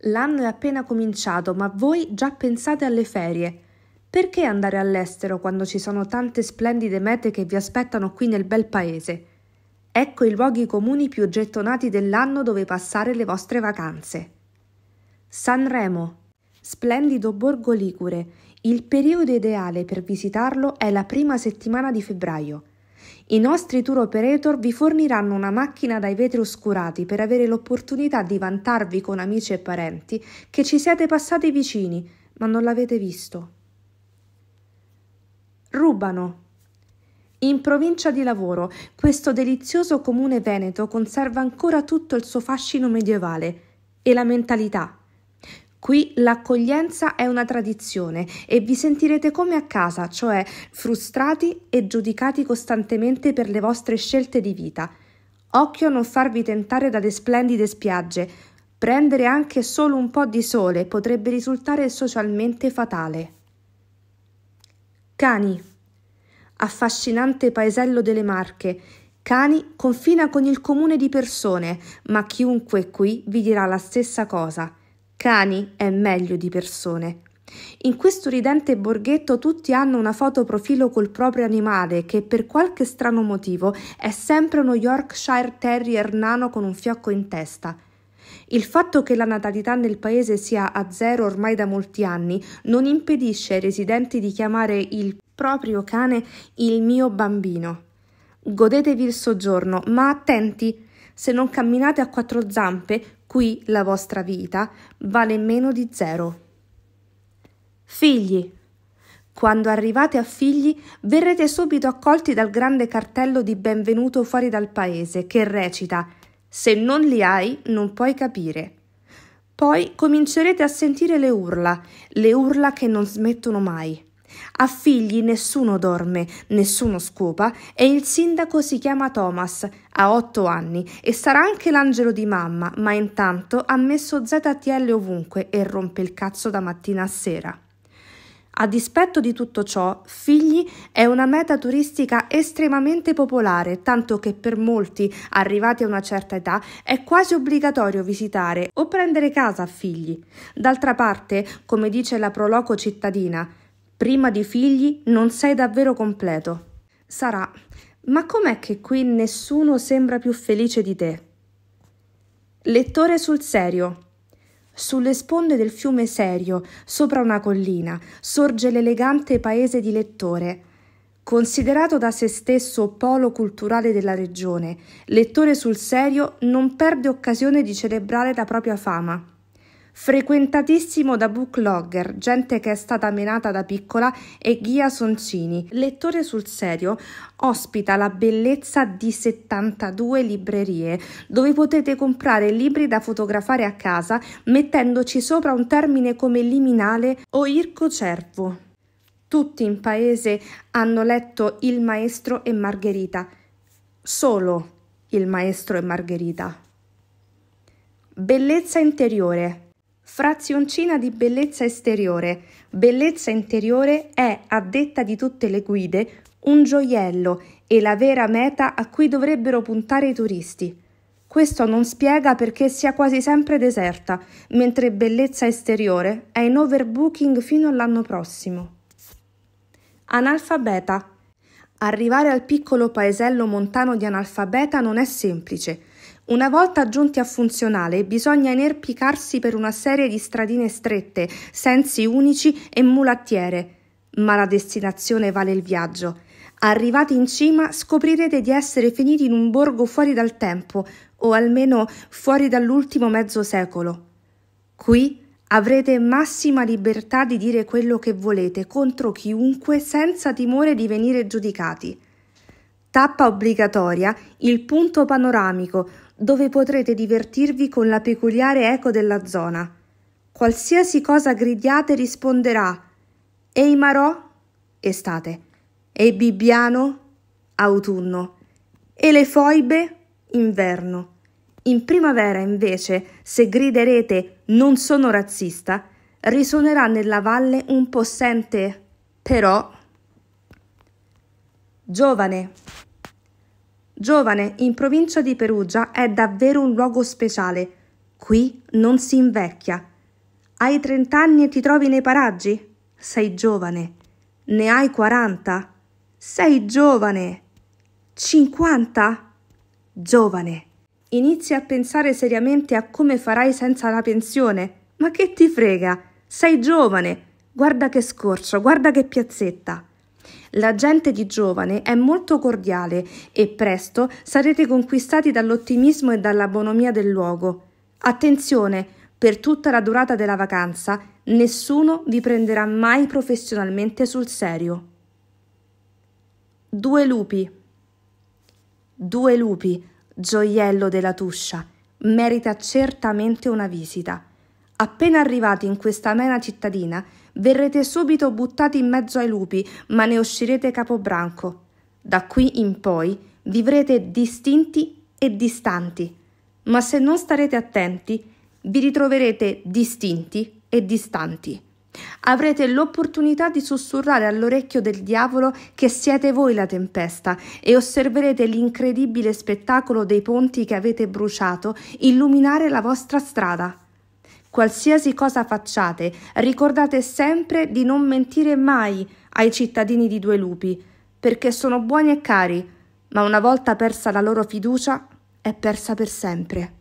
L'anno è appena cominciato, ma voi già pensate alle ferie. Perché andare all'estero quando ci sono tante splendide mete che vi aspettano qui nel bel paese? Ecco i luoghi comuni più gettonati dell'anno dove passare le vostre vacanze. Sanremo. Splendido borgo ligure. Il periodo ideale per visitarlo è la prima settimana di febbraio. I nostri tour operator vi forniranno una macchina dai vetri oscurati per avere l'opportunità di vantarvi con amici e parenti che ci siete passati vicini, ma non l'avete visto. Rubano. In provincia di Lavoro, questo delizioso comune veneto conserva ancora tutto il suo fascino medievale e la mentalità Qui l'accoglienza è una tradizione e vi sentirete come a casa, cioè frustrati e giudicati costantemente per le vostre scelte di vita. Occhio a non farvi tentare dalle splendide spiagge. Prendere anche solo un po' di sole potrebbe risultare socialmente fatale. Cani. Affascinante paesello delle Marche. Cani confina con il comune di persone, ma chiunque qui vi dirà la stessa cosa. Cani è meglio di persone. In questo ridente borghetto tutti hanno una foto profilo col proprio animale che per qualche strano motivo è sempre uno Yorkshire Terrier nano con un fiocco in testa. Il fatto che la natalità nel paese sia a zero ormai da molti anni non impedisce ai residenti di chiamare il proprio cane il mio bambino. Godetevi il soggiorno, ma attenti, se non camminate a quattro zampe, qui la vostra vita vale meno di zero. Figli. Quando arrivate a figli, verrete subito accolti dal grande cartello di benvenuto fuori dal paese che recita Se non li hai, non puoi capire. Poi comincerete a sentire le urla, le urla che non smettono mai. A figli nessuno dorme, nessuno scopa e il sindaco si chiama Thomas, ha otto anni e sarà anche l'angelo di mamma, ma intanto ha messo ZTL ovunque e rompe il cazzo da mattina a sera. A dispetto di tutto ciò, Figli è una meta turistica estremamente popolare, tanto che per molti, arrivati a una certa età, è quasi obbligatorio visitare o prendere casa a Figli. D'altra parte, come dice la Proloco cittadina, prima di figli non sei davvero completo. Sarà, ma com'è che qui nessuno sembra più felice di te? Lettore sul serio. Sulle sponde del fiume Serio, sopra una collina, sorge l'elegante paese di Lettore. Considerato da se stesso polo culturale della regione, Lettore sul Serio non perde occasione di celebrare la propria fama frequentatissimo da booklogger, gente che è stata menata da piccola, e Ghia Soncini. Lettore sul serio, ospita la bellezza di 72 librerie, dove potete comprare libri da fotografare a casa mettendoci sopra un termine come liminale o irco cervo. Tutti in paese hanno letto Il maestro e Margherita, solo Il maestro e Margherita. Bellezza interiore Frazioncina di bellezza esteriore, bellezza interiore è, a detta di tutte le guide, un gioiello e la vera meta a cui dovrebbero puntare i turisti. Questo non spiega perché sia quasi sempre deserta, mentre bellezza esteriore è in overbooking fino all'anno prossimo. Analfabeta. Arrivare al piccolo paesello montano di Analfabeta non è semplice. Una volta giunti a funzionale bisogna inerpicarsi per una serie di stradine strette, sensi unici e mulattiere. Ma la destinazione vale il viaggio. Arrivati in cima scoprirete di essere finiti in un borgo fuori dal tempo, o almeno fuori dall'ultimo mezzo secolo. Qui avrete massima libertà di dire quello che volete contro chiunque senza timore di venire giudicati. Tappa obbligatoria il punto panoramico, dove potrete divertirvi con la peculiare eco della zona. Qualsiasi cosa gridiate risponderà Ehi Marò? Estate. Ehi Bibbiano? Autunno. E le foibe? Inverno. In primavera, invece, se griderete Non sono razzista, risuonerà nella valle un possente però. Giovane. Giovane, in provincia di Perugia, è davvero un luogo speciale. Qui non si invecchia. Hai trent'anni e ti trovi nei paraggi? Sei giovane. Ne hai quaranta? Sei giovane. Cinquanta? Giovane. Inizi a pensare seriamente a come farai senza la pensione. Ma che ti frega? Sei giovane. Guarda che scorcio, guarda che piazzetta. La gente di giovane è molto cordiale e presto sarete conquistati dall'ottimismo e dalla bonomia del luogo. Attenzione, per tutta la durata della vacanza nessuno vi prenderà mai professionalmente sul serio. Due lupi. Due lupi, gioiello della Tuscia, merita certamente una visita. Appena arrivati in questa amena cittadina, verrete subito buttati in mezzo ai lupi, ma ne uscirete capobranco. Da qui in poi vivrete distinti e distanti, ma se non starete attenti, vi ritroverete distinti e distanti. Avrete l'opportunità di sussurrare all'orecchio del diavolo che siete voi la tempesta e osserverete l'incredibile spettacolo dei ponti che avete bruciato illuminare la vostra strada. Qualsiasi cosa facciate, ricordate sempre di non mentire mai ai cittadini di Due Lupi, perché sono buoni e cari, ma una volta persa la loro fiducia, è persa per sempre.